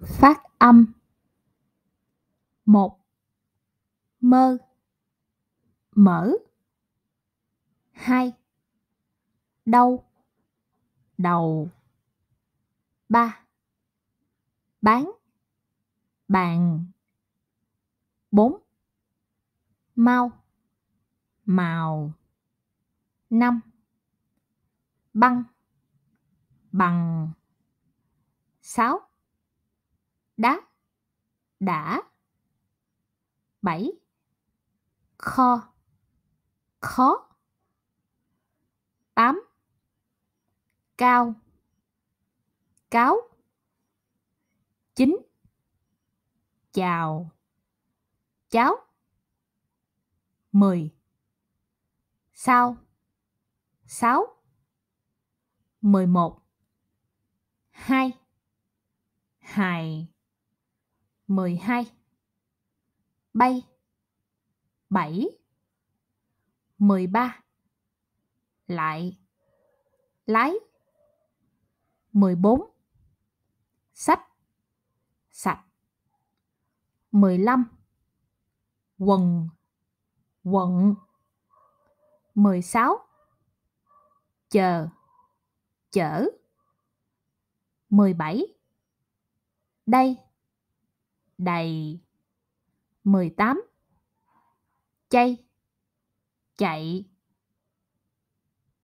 phát âm một mơ mở hai đau đầu ba bán bàn bốn mau màu năm băng bằng sáu đã đã bảy kho khó tám cao cáo chín chào cháo mười sao sáu mười một hai hài 12 bay 7 13 lại lái 14 sách sạch 15 quần quận 16 chờ chở 17 đây đầy 18 chay chạy